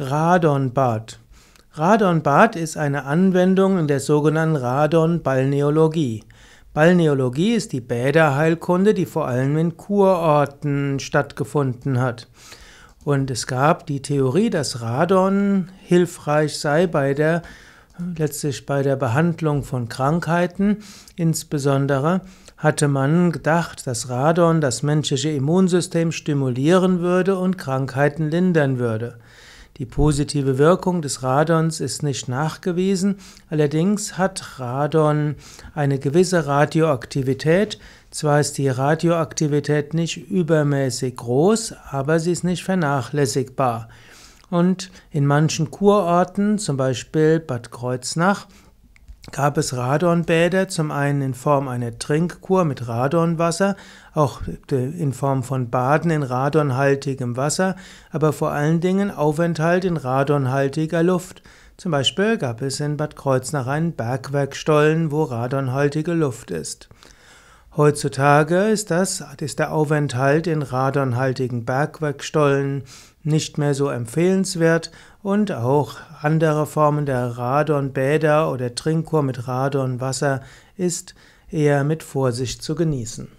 Radonbad. Radonbad ist eine Anwendung in der sogenannten Radonbalneologie. Balneologie ist die Bäderheilkunde, die vor allem in Kurorten stattgefunden hat. Und es gab die Theorie, dass Radon hilfreich sei bei der letztlich bei der Behandlung von Krankheiten. Insbesondere hatte man gedacht, dass Radon das menschliche Immunsystem stimulieren würde und Krankheiten lindern würde. Die positive Wirkung des Radons ist nicht nachgewiesen, allerdings hat Radon eine gewisse Radioaktivität. Zwar ist die Radioaktivität nicht übermäßig groß, aber sie ist nicht vernachlässigbar. Und in manchen Kurorten, zum Beispiel Bad Kreuznach, gab es Radonbäder, zum einen in Form einer Trinkkur mit Radonwasser, auch in Form von Baden in radonhaltigem Wasser, aber vor allen Dingen Aufenthalt in radonhaltiger Luft. Zum Beispiel gab es in Bad Kreuznach einen Bergwerkstollen, wo radonhaltige Luft ist. Heutzutage ist, das, ist der Aufenthalt in radonhaltigen Bergwerkstollen nicht mehr so empfehlenswert und auch andere Formen der Radonbäder oder Trinkkur mit Radonwasser ist eher mit Vorsicht zu genießen.